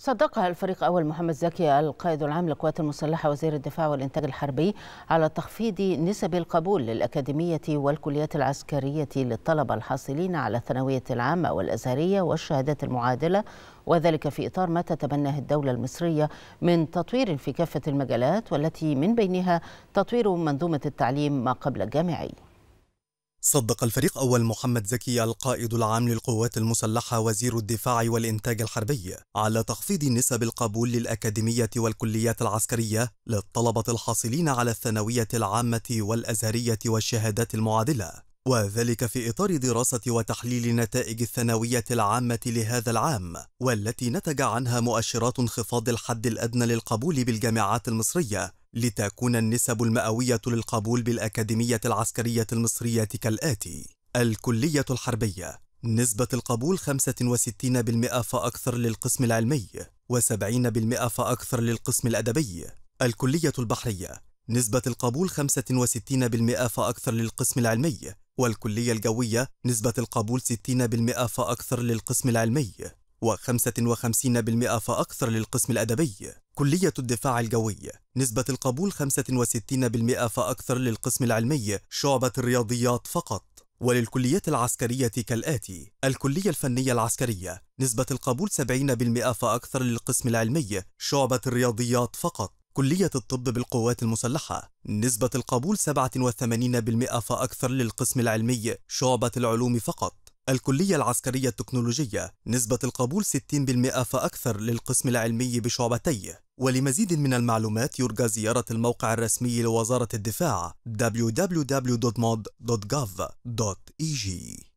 صدقها الفريق أول محمد زكي القائد العام للقوات المسلحة وزير الدفاع والإنتاج الحربي على تخفيض نسب القبول للأكاديمية والكليات العسكرية للطلبة الحاصلين على الثانوية العامة والأزهرية والشهادات المعادلة وذلك في إطار ما تتبناه الدولة المصرية من تطوير في كافة المجالات والتي من بينها تطوير منظومة التعليم ما قبل الجامعي صدق الفريق أول محمد زكي القائد العام للقوات المسلحة وزير الدفاع والإنتاج الحربي على تخفيض نسب القبول للأكاديمية والكليات العسكرية للطلبة الحاصلين على الثانوية العامة والأزهرية والشهادات المعادلة وذلك في إطار دراسة وتحليل نتائج الثانوية العامة لهذا العام والتي نتج عنها مؤشرات انخفاض الحد الأدنى للقبول بالجامعات المصرية لتكون النسب المئوية للقبول بالأكاديمية العسكرية المصرية كالآتي الكلية الحربية نسبة القبول 65% فأكثر للقسم العلمي و70% فأكثر للقسم الأدبي الكلية البحرية نسبة القبول 65% فأكثر للقسم العلمي والكلية الجوية نسبة القبول 60% فأكثر للقسم العلمي و55% فأكثر للقسم الأدبي كلية الدفاع الجوي نسبة القبول 65% فأكثر للقسم العلمي شعبة الرياضيات فقط وللكليات العسكرية كالآتي الكلية الفنية العسكرية نسبة القبول 70% فأكثر للقسم العلمي شعبة الرياضيات فقط كلية الطب بالقوات المسلحة نسبة القبول 87% فأكثر للقسم العلمي شعبة العلوم فقط الكلية العسكرية التكنولوجية نسبة القبول 60% فأكثر للقسم العلمي بشعبتي ولمزيد من المعلومات يرجى زيارة الموقع الرسمي لوزارة الدفاع www.mod.gov.eg